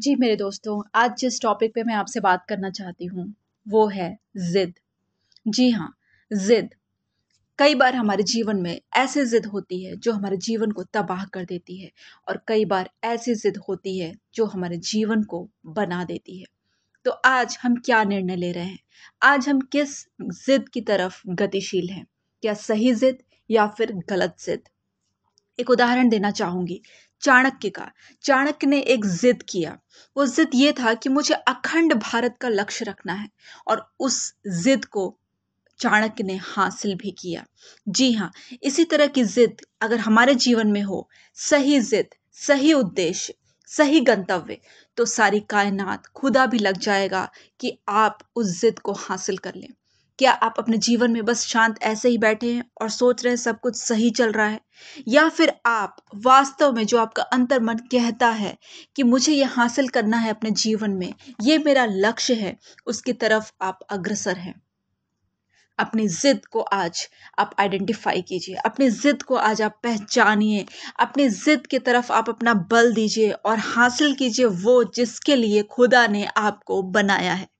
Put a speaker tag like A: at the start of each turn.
A: जी मेरे दोस्तों आज जिस टॉपिक पे मैं आपसे बात करना चाहती हूँ वो है ज़िद जी हाँ ज़िद कई बार हमारे जीवन में ऐसी ज़िद होती है जो हमारे जीवन को तबाह कर देती है और कई बार ऐसी ज़िद होती है जो हमारे जीवन को बना देती है तो आज हम क्या निर्णय ले रहे हैं आज हम किस ज़िद की तरफ गतिशील हैं क्या सही ज़िद या फिर गलत ज़िद एक उदाहरण देना चाहूँगी चाणक्य का चाणक्य ने एक ज़िद किया वो ज़िद ये था कि मुझे अखंड भारत का लक्ष्य रखना है और उस ज़िद को चाणक्य ने हासिल भी किया जी हाँ इसी तरह की ज़िद अगर हमारे जीवन में हो सही ज़िद सही उद्देश्य सही गंतव्य तो सारी कायनात खुदा भी लग जाएगा कि आप उस ज़िद को हासिल कर लें क्या आप अपने जीवन में बस शांत ऐसे ही बैठे हैं और सोच रहे हैं सब कुछ सही चल रहा है या फिर आप वास्तव में जो आपका अंतर मन कहता है कि मुझे ये हासिल करना है अपने जीवन में ये मेरा लक्ष्य है उसकी तरफ आप अग्रसर हैं अपनी ज़िद को आज आप आइडेंटिफाई कीजिए अपनी ज़िद को आज आप पहचानिए अपनी ज़िद की तरफ आप अपना बल दीजिए और हासिल कीजिए वो जिसके लिए खुदा ने आपको बनाया है